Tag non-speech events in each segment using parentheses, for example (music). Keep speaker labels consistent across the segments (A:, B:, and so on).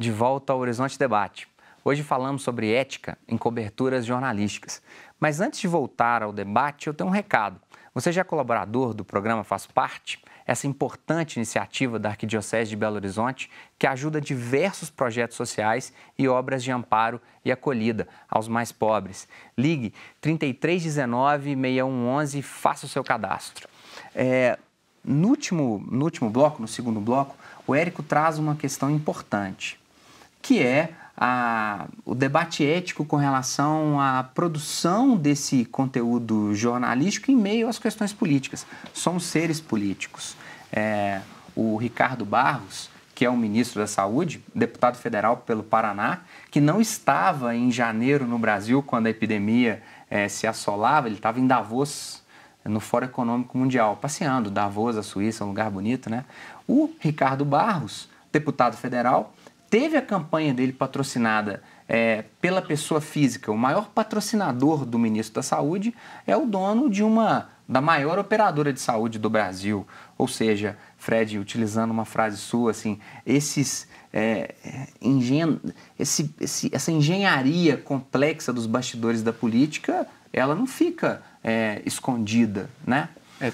A: De volta ao Horizonte Debate. Hoje falamos sobre ética em coberturas jornalísticas. Mas antes de voltar ao debate, eu tenho um recado. Você já é colaborador do programa Faz Parte? essa importante iniciativa da Arquidiocese de Belo Horizonte, que ajuda diversos projetos sociais e obras de amparo e acolhida aos mais pobres. Ligue 3319-6111 e faça o seu cadastro. É, no, último, no último bloco, no segundo bloco, o Érico traz uma questão importante, que é a, o debate ético com relação à produção desse conteúdo jornalístico em meio às questões políticas. Somos seres políticos. É, o Ricardo Barros, que é o ministro da Saúde, deputado federal pelo Paraná, que não estava em janeiro no Brasil quando a epidemia é, se assolava, ele estava em Davos, no Fórum Econômico Mundial, passeando, Davos, a Suíça, um lugar bonito, né? O Ricardo Barros, deputado federal, teve a campanha dele patrocinada é, pela pessoa física. O maior patrocinador do ministro da Saúde é o dono de uma da maior operadora de saúde do Brasil. Ou seja, Fred, utilizando uma frase sua, assim, esses é, é engen... Esse, esse, essa engenharia complexa dos bastidores da política, ela não fica
B: é, escondida, né? É,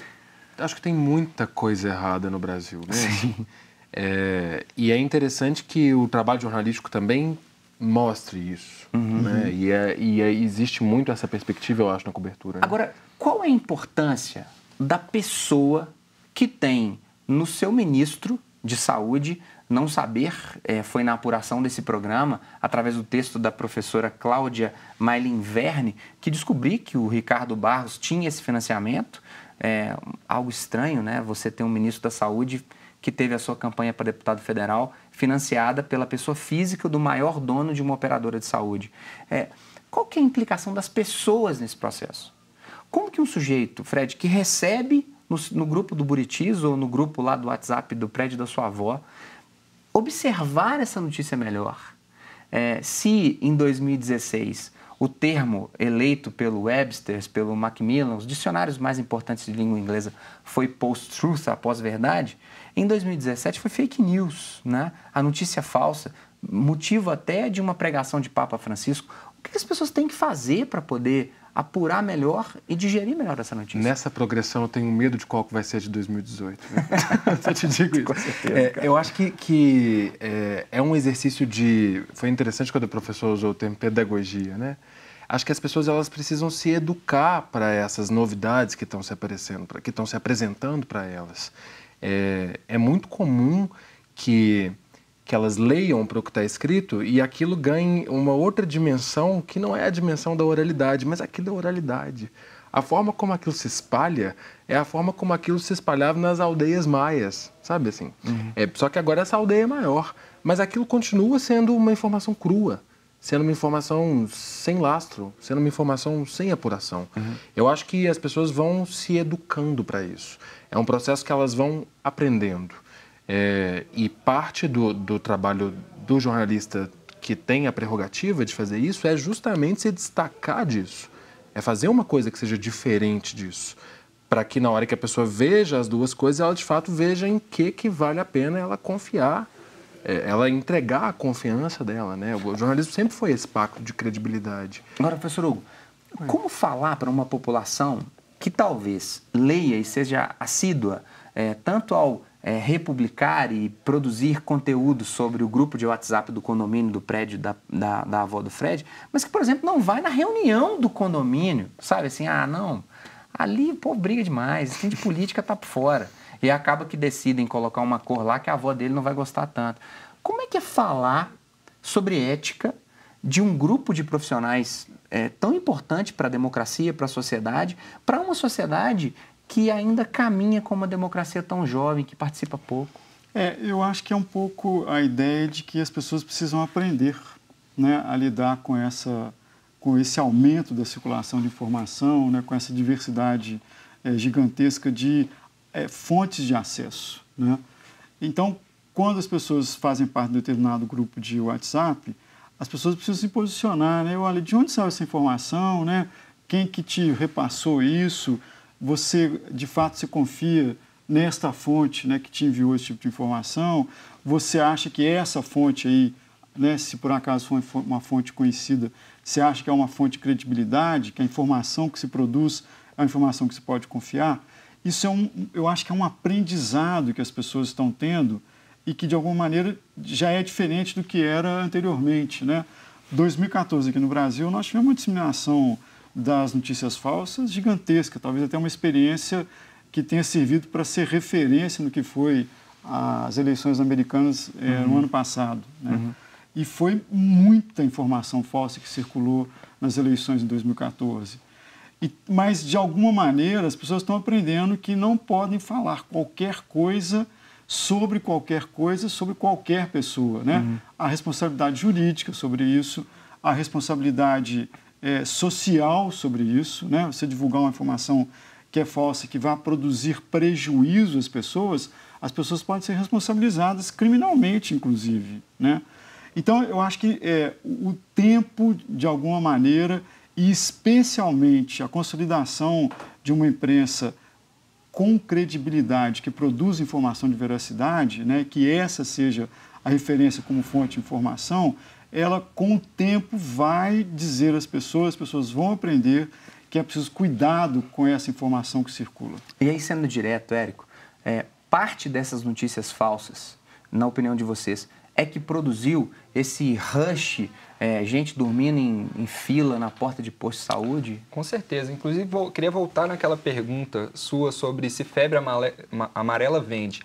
B: acho que tem muita coisa errada no Brasil, né? Sim. (laughs) É, e é interessante que o trabalho jornalístico também mostre isso. Uhum. Né? E, é, e é, existe muito essa perspectiva, eu acho, na cobertura. Né? Agora, qual é a importância da pessoa que tem no seu
A: ministro de saúde não saber, é, foi na apuração desse programa, através do texto da professora Cláudia Maylin Verne, que descobri que o Ricardo Barros tinha esse financiamento. É, algo estranho, né? Você tem um ministro da saúde que teve a sua campanha para deputado federal financiada pela pessoa física do maior dono de uma operadora de saúde. É, qual que é a implicação das pessoas nesse processo? Como que um sujeito, Fred, que recebe no, no grupo do Buritis ou no grupo lá do WhatsApp do prédio da sua avó, observar essa notícia melhor? É, se em 2016 o termo eleito pelo Webster, pelo Macmillan, os dicionários mais importantes de língua inglesa, foi post-truth, pós-verdade. Em 2017 foi fake news, né? a notícia falsa, motivo até de uma pregação de Papa Francisco. O que as pessoas têm que fazer para poder apurar melhor e
B: digerir melhor essa notícia. Nessa progressão, eu tenho medo de qual que vai ser de 2018. Né? (laughs) eu te digo isso. Com certeza, é, eu acho que, que é, é, um exercício de... Foi interessante quando o professor usou o termo pedagogia, né? Acho que as pessoas elas precisam se educar para essas novidades que estão se aparecendo, pra, que estão se apresentando para elas. É, é muito comum que que elas leiam para o que está escrito e aquilo ganhe uma outra dimensão que não é a dimensão da oralidade, mas aquilo é oralidade. A forma como aquilo se espalha é a forma como aquilo se espalhava nas aldeias maias, sabe assim? Uhum. É, só que agora essa aldeia é maior, mas aquilo continua sendo uma informação crua, sendo uma informação sem lastro, sendo uma informação sem apuração. Uhum. Eu acho que as pessoas vão se educando para isso. É um processo que elas vão aprendendo. É, e parte do, do trabalho do jornalista que tem a prerrogativa de fazer isso é justamente se destacar disso, é fazer uma coisa que seja diferente disso, para que na hora que a pessoa veja as duas coisas, ela de fato veja em que, que vale a pena ela confiar, é, ela entregar a confiança dela. Né? O jornalismo sempre foi esse pacto de credibilidade. Agora, professor Hugo, como falar para uma população
A: que talvez leia e seja assídua é, tanto ao é, republicar e produzir conteúdo sobre o grupo de WhatsApp do condomínio, do prédio da, da, da, avó do Fred, mas que, por exemplo, não vai na reunião do condomínio, sabe? Assim, ah, não, ali o povo briga demais, esse assim, de política tá por fora. E acaba que decidem colocar uma cor lá que a avó dele não vai gostar tanto. Como é que é falar sobre ética de um grupo de profissionais é, tão importante para a democracia, para a sociedade,
C: para uma sociedade que ainda caminha com uma democracia tão jovem, que participa pouco? É, eu acho que é um pouco a ideia de que as pessoas precisam aprender né, a lidar com, essa, com esse aumento da circulação de informação, né, com essa diversidade é, gigantesca de é, fontes de acesso. Né? Então, quando as pessoas fazem parte de determinado grupo de WhatsApp, as pessoas precisam se posicionar, né? Olha, de onde saiu essa informação, né? Quem que te repassou isso? você de fato se confia nesta fonte né, que te enviou esse tipo de informação? Você acha que essa fonte aí, né, se por acaso for uma fonte conhecida, você acha que é uma fonte de credibilidade, que a informação que se produz é uma informação que se pode confiar? Isso é um, eu acho que é um aprendizado que as pessoas estão tendo e que de alguma maneira já é diferente do que era anteriormente, né? 2014 aqui no Brasil nós tivemos uma disseminação das notícias falsas gigantesca, talvez até uma experiência que tenha servido para ser referência no que foi as eleições americanas é, uhum. no ano passado. Né? Uhum. E foi muita informação falsa que circulou nas eleições de 2014. E, mas, de alguma maneira, as pessoas estão aprendendo que não podem falar qualquer coisa sobre qualquer coisa, sobre qualquer pessoa. Né? Uhum. A responsabilidade jurídica sobre isso, a responsabilidade é, social sobre isso, né? Você divulgar uma informação que é falsa, que vai produzir prejuízo às pessoas, as pessoas podem ser responsabilizadas criminalmente, inclusive, né? Então, eu acho que é, o tempo, de alguma maneira, e especialmente a consolidação de uma imprensa com credibilidade, que produz informação de veracidade, né, que essa seja a referência como fonte de informação, ela com o tempo vai dizer às pessoas, as pessoas vão aprender que é preciso cuidado com essa informação que circula. E aí, sendo direto, Érico, é, parte dessas notícias
A: falsas, na opinião de vocês, é que produziu esse rush, é, gente dormindo em, em, fila na porta de posto de saúde?
D: Com certeza. Inclusive, vou, queria voltar naquela pergunta sua sobre se febre amarela vende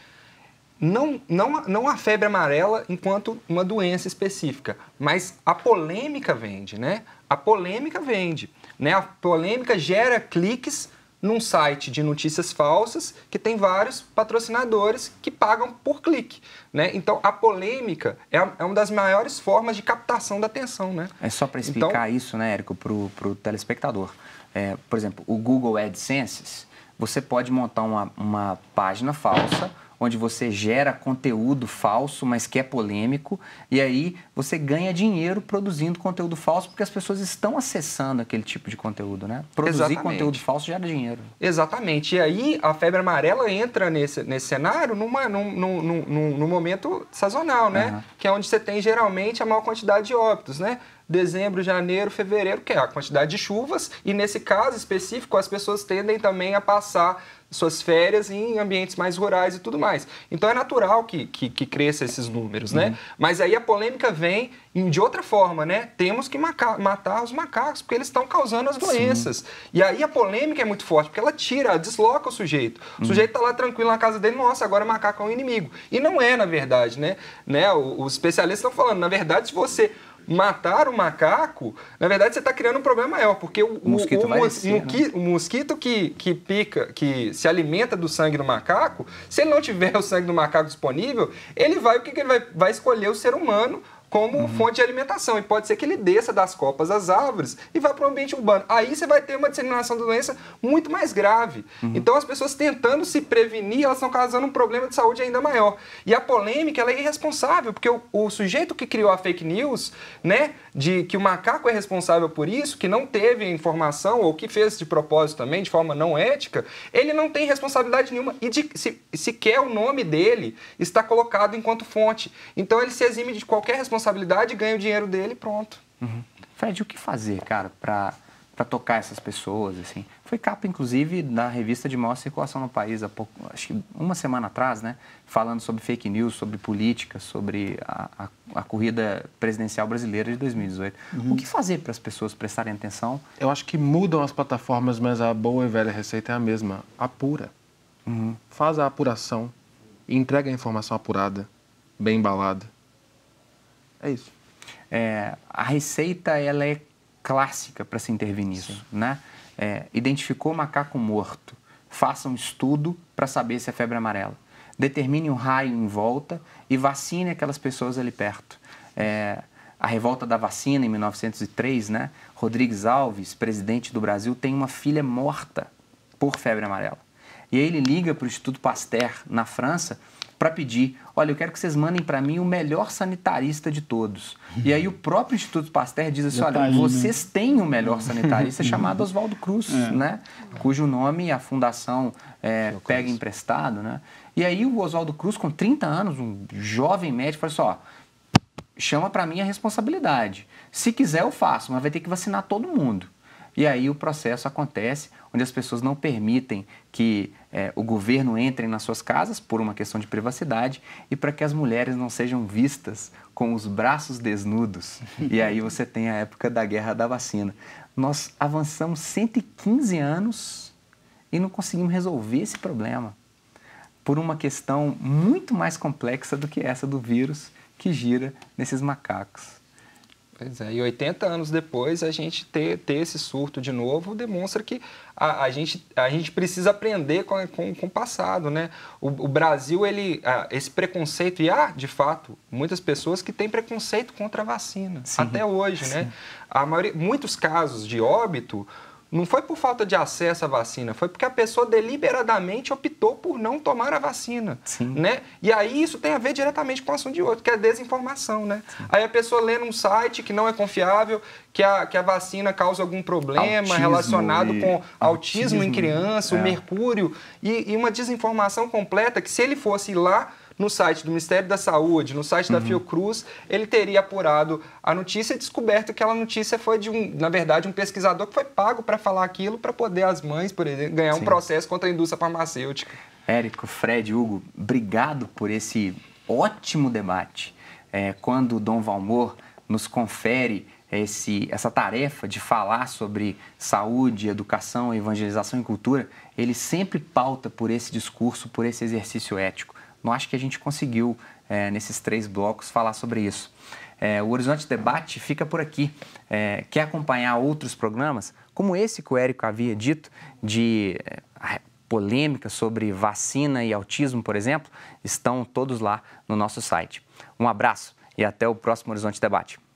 D: não, não, não a febre amarela enquanto uma doença específica, mas a polêmica vende, né? A polêmica vende, né? A polêmica gera cliques num site de notícias falsas que tem vários patrocinadores que pagam por clique, né? Então a polêmica é, é uma das maiores formas de captação da atenção, né?
A: É só para explicar então... isso, né, Érico, para o telespectador. É, por exemplo, o Google AdSense, você pode montar uma, uma página falsa onde você gera conteúdo falso, mas que é polêmico, e aí você ganha dinheiro produzindo conteúdo falso, porque as pessoas estão acessando aquele tipo de conteúdo, né? Produzir Exatamente. conteúdo falso gera
D: dinheiro. Exatamente. E aí a febre amarela entra nesse, nesse cenário numa, num, num, num, num momento sazonal, né? Uhum. Que é onde você tem geralmente a maior quantidade de óbitos, né? dezembro, janeiro, fevereiro, que é a quantidade de chuvas, e nesse caso específico, as pessoas tendem também a passar suas férias em ambientes mais rurais e tudo mais. Então é natural que, que, que cresça esses números, né? uhum. né? Mas aí a polêmica vem de outra forma, né? Temos que matar os macacos, porque eles estão causando as doenças. Sim. E aí a polêmica é muito forte, porque ela tira, desloca o sujeito. O uhum. sujeito está lá tranquilo na casa dele, nossa, agora macaco é um inimigo. E não é, na verdade, né? né? Os especialistas estão falando, na verdade, se você matar o macaco, na verdade você está criando um problema maior, porque o, o mosquito, o, o, né? o mosquito que, que pica, que se alimenta do sangue do macaco, se ele não tiver (laughs) o sangue do macaco disponível, ele vai, o que, que ele vai? Vai escolher o ser humano como uhum. fonte de alimentação. E pode ser que ele desça das copas às árvores e vá para o ambiente urbano. Aí você vai ter uma disseminação da doença muito mais grave. Uhum. Então as pessoas tentando se prevenir, elas estão causando um problema de saúde ainda maior. E a polêmica ela é irresponsável, porque o, o sujeito que criou a fake news, né, de que o macaco é responsável por isso, que não teve informação ou que fez de propósito também, de forma não ética, ele não tem responsabilidade nenhuma e de, se, sequer o nome dele está colocado enquanto fonte. Então ele se exime de qualquer responsabilidade responsabilidade, ganha o dinheiro dele pronto.
A: Uhum. Fred, o que fazer, cara, para para tocar essas pessoas, assim. Foi capa, inclusive, da revista de maior circulação no país, há pouco, acho que uma semana atrás, né? Falando sobre fake news, sobre política, sobre a, a, a corrida presidencial brasileira de 2018.
B: Uhum. O que fazer para as pessoas prestarem atenção? Eu acho que mudam as plataformas, mas a boa e velha receita é a mesma. Apura. Uhum. Faz a apuração. Entrega a informação apurada, bem embalada. É isso. É, a
A: receita ela é clássica para se intervir nisso, né? É, identificou macaco morto, faça um estudo para saber se é febre amarela, determine um raio em volta e vacine aquelas pessoas ali perto. É, a revolta da vacina em 1903, né? Rodrigues Alves, presidente do Brasil, tem uma filha morta por febre amarela. E aí ele liga para o Instituto Pasteur na França para pedir: olha, eu quero que vocês mandem para mim o melhor sanitarista de todos. E aí o próprio Instituto Pasteur diz assim: olha, tá né? vocês têm o um melhor (laughs) sanitarista chamado Oswaldo Cruz, é. né? cujo nome a fundação é, pega Cruz. emprestado. Né? E aí o Oswaldo Cruz, com 30 anos, um jovem médico, falou assim: ó, chama para mim a responsabilidade. Se quiser, eu faço, mas vai ter que vacinar todo mundo. E aí o processo acontece, onde as pessoas não permitem que é, o governo entrem nas suas casas por uma questão de privacidade e para que as mulheres não sejam vistas com os braços desnudos. e aí você tem a época da guerra da vacina. Nós avançamos 115 anos e não conseguimos resolver esse problema por uma questão muito mais complexa do que essa do vírus que gira nesses macacos.
D: Pois é, e 80 anos depois, a gente ter, ter esse surto de novo demonstra que a, a gente, a gente precisa aprender com, com, com o passado, né? O, o Brasil, ele, ah, esse preconceito, e há, ah, de fato, muitas pessoas que têm preconceito contra a vacina, Sim. até hoje, né? Sim. né? A maioria, muitos casos de óbito não foi por falta de acesso à vacina, foi porque a pessoa deliberadamente optou por não tomar a vacina, né? E aí isso tem a ver diretamente com o assunto de outro, que é desinformação, né? Aí a pessoa lê num site que não é confiável, que a, que a vacina causa algum problema autismo relacionado e... com autismo, autismo, em criança, é. o mercúrio, e, e uma desinformação completa que se ele fosse lá no site do Ministério da Saúde, no site da uhum. Fiocruz, ele teria apurado a notícia e descoberto que aquela notícia foi de um, na verdade, um pesquisador que foi pago para falar aquilo para poder as mães, por exemplo, ganhar Sim. um processo contra a indústria farmacêutica. Érico, Fred, Hugo, obrigado por esse
A: ótimo debate. É, quando o Dom Valmor nos confere esse, essa tarefa de falar sobre saúde, educação, evangelização e cultura, ele sempre pauta por esse discurso, por esse exercício ético. Não acho que a gente conseguiu, é, nesses três blocos, falar sobre isso. É, o Horizonte Debate fica por aqui. É, quer acompanhar outros programas, como esse que o Érico havia dito, de é, polêmica sobre vacina e autismo, por exemplo, estão todos lá no nosso site. Um abraço e até o próximo Horizonte Debate.